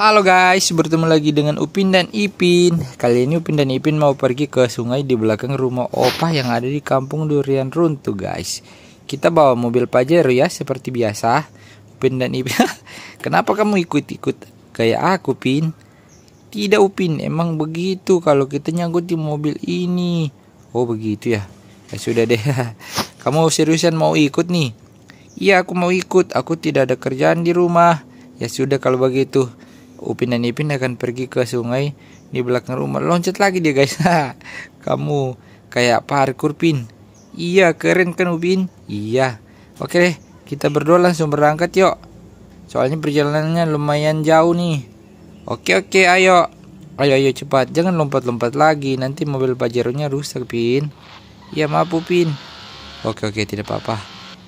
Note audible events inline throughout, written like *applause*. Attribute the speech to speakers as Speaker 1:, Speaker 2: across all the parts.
Speaker 1: Halo guys, bertemu lagi dengan Upin dan Ipin. Kali ini Upin dan Ipin mau pergi ke sungai di belakang rumah Opa yang ada di kampung Durian Runtuh guys. Kita bawa mobil Pajero ya seperti biasa. Upin dan Ipin, *laughs* kenapa kamu ikut-ikut kayak aku Pin? Tidak Upin, emang begitu kalau kita nyangkut di mobil ini. Oh begitu ya. Ya sudah deh. *laughs* Kamu seriusan mau ikut nih? Iya aku mau ikut, aku tidak ada kerjaan di rumah. Ya sudah kalau begitu Upin dan Ipin akan pergi ke sungai di belakang rumah. Loncat lagi dia guys. *laughs* Kamu kayak parkur Pin. Iya keren kan Upin? Iya. Oke deh, kita berdua langsung berangkat yuk. Soalnya perjalanannya lumayan jauh nih. Oke oke ayo. Ayo ayo cepat. Jangan lompat-lompat lagi. Nanti mobil pajero rusak Pin. Iya maaf Upin. Oke oke tidak apa-apa.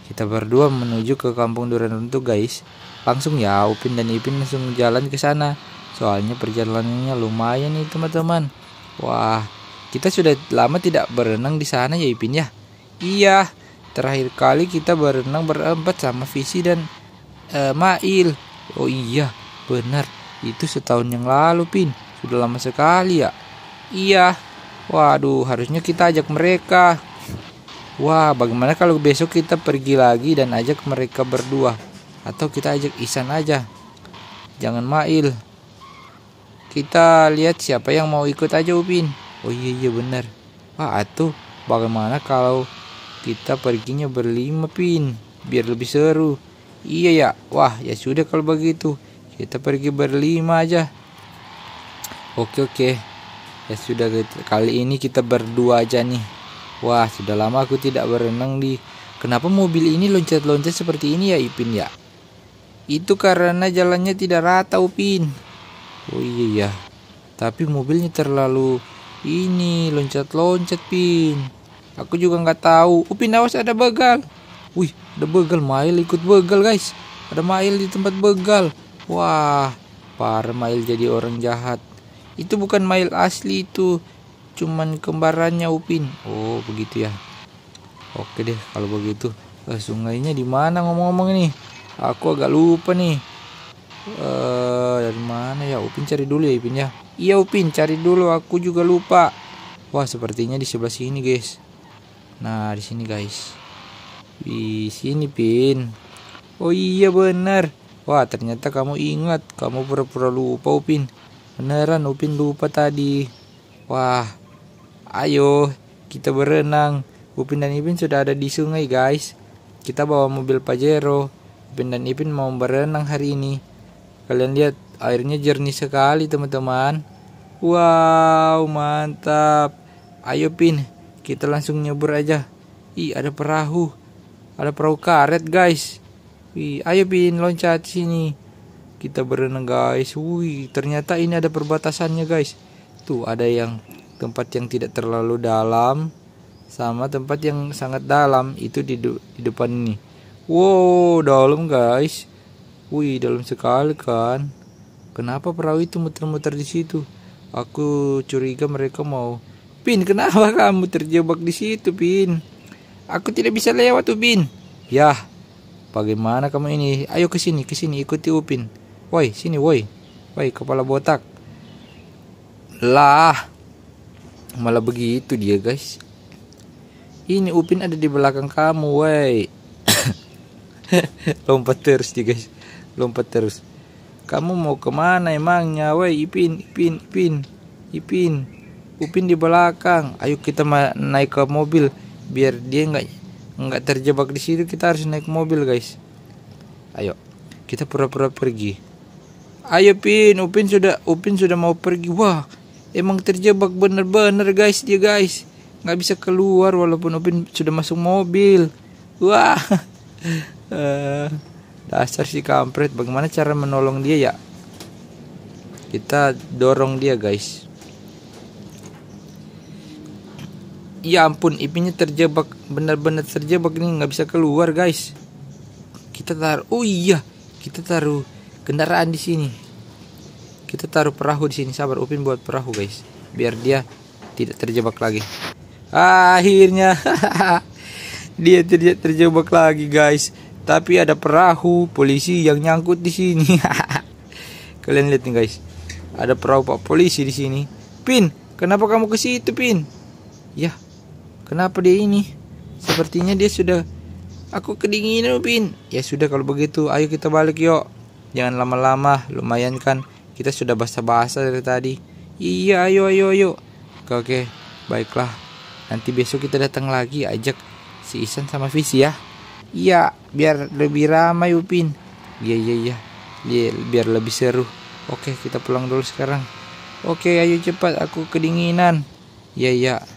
Speaker 1: Kita berdua menuju ke kampung Duren Runtuh guys. Langsung ya Upin dan Ipin langsung jalan ke sana. Soalnya perjalanannya lumayan nih teman-teman. Wah, kita sudah lama tidak berenang di sana ya Ipin ya. Iya, terakhir kali kita berenang berempat sama Visi dan uh, Mail. Oh iya, benar. Itu setahun yang lalu, Pin. Sudah lama sekali ya. Iya. Waduh, harusnya kita ajak mereka. Wah, bagaimana kalau besok kita pergi lagi dan ajak mereka berdua? atau kita ajak isan aja jangan Mail kita lihat siapa yang mau ikut aja Upin oh iya iya bener wah atuh bagaimana kalau kita perginya berlima Pin biar lebih seru iya ya wah ya sudah kalau begitu kita pergi berlima aja oke oke ya sudah gitu. kali ini kita berdua aja nih wah sudah lama aku tidak berenang di kenapa mobil ini loncat-loncat seperti ini ya Ipin ya itu karena jalannya tidak rata, Upin. Oh iya ya. Tapi mobilnya terlalu ini loncat-loncat, Pin. Aku juga nggak tahu. Upin oh, awas ada begal. Wih, ada begal Mail ikut begal, guys. Ada Mail di tempat begal. Wah, parah Mail jadi orang jahat. Itu bukan Mail asli itu. Cuman kembarannya Upin. Oh, oh, begitu ya. Oke deh kalau begitu. Eh, sungainya di mana ngomong-ngomong ini? aku agak lupa nih eh dari mana ya Upin cari dulu ya Upin ya iya Upin cari dulu aku juga lupa wah sepertinya di sebelah sini guys nah di sini guys di sini Pin oh iya benar wah ternyata kamu ingat kamu pura-pura lupa Upin beneran Upin lupa tadi wah ayo kita berenang Upin dan Ipin sudah ada di sungai guys kita bawa mobil Pajero Ipin dan Ipin mau berenang hari ini. Kalian lihat airnya jernih sekali teman-teman. Wow mantap. Ayo Pin kita langsung nyebur aja. Ih ada perahu. Ada perahu karet guys. Wih ayo Pin loncat sini. Kita berenang guys. Wih ternyata ini ada perbatasannya guys. Tuh ada yang tempat yang tidak terlalu dalam sama tempat yang sangat dalam itu di, di depan ini Wow, dalam guys. Wih, dalam sekali kan. Kenapa perahu itu muter-muter di situ? Aku curiga mereka mau. Pin, kenapa kamu terjebak di situ, Pin? Aku tidak bisa lewat, pin. Ya, bagaimana kamu ini? Ayo ke sini, ke sini, ikuti Upin. Woi, sini, woi. Woi, kepala botak. Lah, malah begitu dia, guys. Ini Upin ada di belakang kamu, woi. *laughs* lompat terus di guys lompat terus kamu mau kemana emangnya woi ipin ipin ipin ipin upin di belakang ayo kita naik ke mobil biar dia nggak nggak terjebak di situ kita harus naik mobil guys ayo kita pura-pura pergi ayo pin upin sudah upin sudah mau pergi wah emang terjebak bener-bener guys dia guys nggak bisa keluar walaupun upin sudah masuk mobil wah *laughs* Eh, dasar si kampret bagaimana cara menolong dia ya kita dorong dia guys ya ampun ipinya terjebak benar-benar terjebak ini nggak bisa keluar guys kita taruh oh iya kita taruh kendaraan di sini kita taruh perahu di sini sabar upin buat perahu guys biar dia tidak terjebak lagi akhirnya *laughs* dia tidak terjebak lagi guys tapi ada perahu polisi yang nyangkut di sini *laughs* kalian lihat nih guys ada perahu pak polisi di sini pin kenapa kamu ke situ pin ya kenapa dia ini sepertinya dia sudah aku kedinginan pin ya sudah kalau begitu ayo kita balik yuk jangan lama-lama lumayan kan kita sudah basa-basa dari tadi iya ayo ayo ayo oke oke baiklah nanti besok kita datang lagi ajak si Isan sama Visi ya Iya, biar lebih ramai Upin. Iya, iya, iya. Iya, biar lebih seru. Oke, kita pulang dulu sekarang. Oke, ayo cepat, aku kedinginan. Iya, iya.